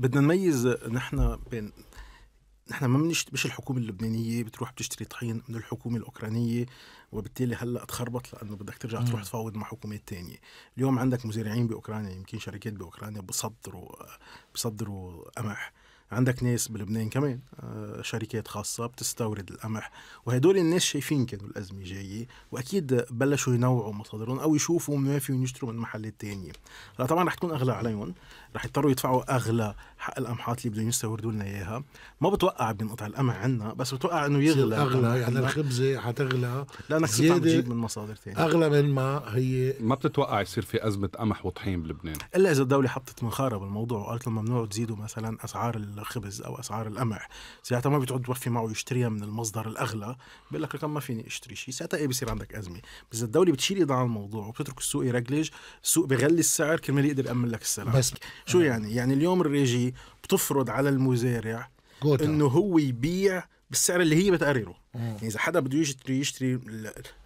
بدنا نميز نحن بين نحن ما منشت مش الحكومة اللبنانية بتروح بتشتري طحين من الحكومة الأوكرانية وبالتالي هلا تخربط لأنه بدك ترجع تروح تفاوض مع حكومات تانية اليوم عندك مزارعين بأوكرانيا يمكن شركات بأوكرانيا بصدروا بصدروا قمح عندك ناس بلبنان كمان آه، شركات خاصة بتستورد القمح وهدول الناس شايفين كانوا الأزمة جاية وأكيد بلشوا ينوعوا مصادرهم أو يشوفوا ما فيهم يشتروا من محلات تانية هلا طبعا رح تكون أغلى عليهم رح يضطروا يدفعوا أغلى حق القمحات اللي بدهم يستوردوا لنا إياها ما بتوقع بينقطع القمح عنا بس بتوقع إنه يغلى أغلى يعني الخبزة حتغلى لأنك صرت عم تجيب من مصادر تانية أغلى من ما هي ما بتتوقع يصير في أزمة قمح وطحين بلبنان إلا إذا الدولة حطت منخارة بالموضوع وقالت لهم ممنوع تزيدوا مثلا أسعار الخبز او اسعار القمح ساعتها ما بتعود توفي معه يشتريها من المصدر الاغلى بيقول لك ما فيني اشتري شيء ساعتها ايه بصير عندك ازمه بس الدوله بتشيل ايدها عن الموضوع وبتترك السوق يرجلج السوق بغلي السعر كرمال يقدر يامن لك السلام بس شو آه. يعني يعني اليوم الريجي بتفرض على المزارع انه هو يبيع بالسعر اللي هي بتقرره يعني اذا حدا بده يشتري يشتري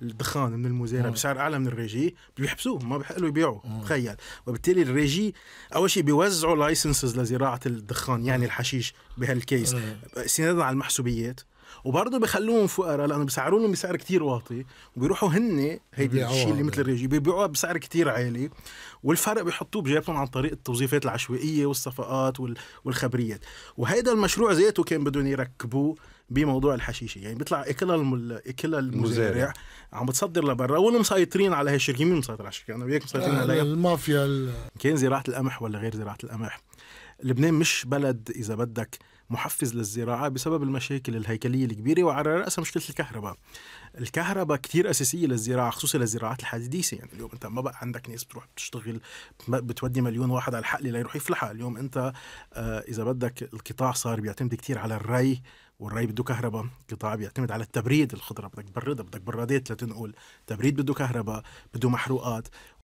الدخان من المزارع بسعر اعلى من الريجي بيحبسوه ما بحق له يبيعه تخيل وبالتالي الريجي اول شيء بيوزعوا لايسنسز لزراعه الدخان يعني الحشيش بهالكيس استنادا على المحسوبيات وبرضه بخلوهم فقراء لانه بيسعروا لهم بسعر كتير واطي وبيروحوا هن هيدي الشيء اللي مثل الريجي بيبيعوها بسعر كتير عالي والفرق بيحطوه بجيبتهم عن طريق التوظيفات العشوائيه والصفقات والخبريات وهيدا المشروع ذاته كان بدهم يركبوه بموضوع الحشيشه يعني بيطلع اكل المل... اكل المزارع عم بتصدر لبرا وهم مسيطرين على هالشركه مين مسيطر على الشركه انا وياك مسيطرين عليها المافيا ال... كان زراعه القمح ولا غير زراعه القمح لبنان مش بلد اذا بدك محفز للزراعة بسبب المشاكل الهيكلية الكبيرة وعلى رأسها مشكلة الكهرباء الكهرباء كثير أساسية للزراعة خصوصا للزراعات الحديثة يعني اليوم أنت ما بقى عندك ناس بتروح بتشتغل بتودي مليون واحد على الحقل ليروح يفلحها اليوم أنت آه، إذا بدك القطاع صار بيعتمد كثير على الري والري بده كهرباء القطاع بيعتمد على التبريد الخضره بدك تبردها بدك برادات لتنقل تبريد بده كهرباء بده محروقات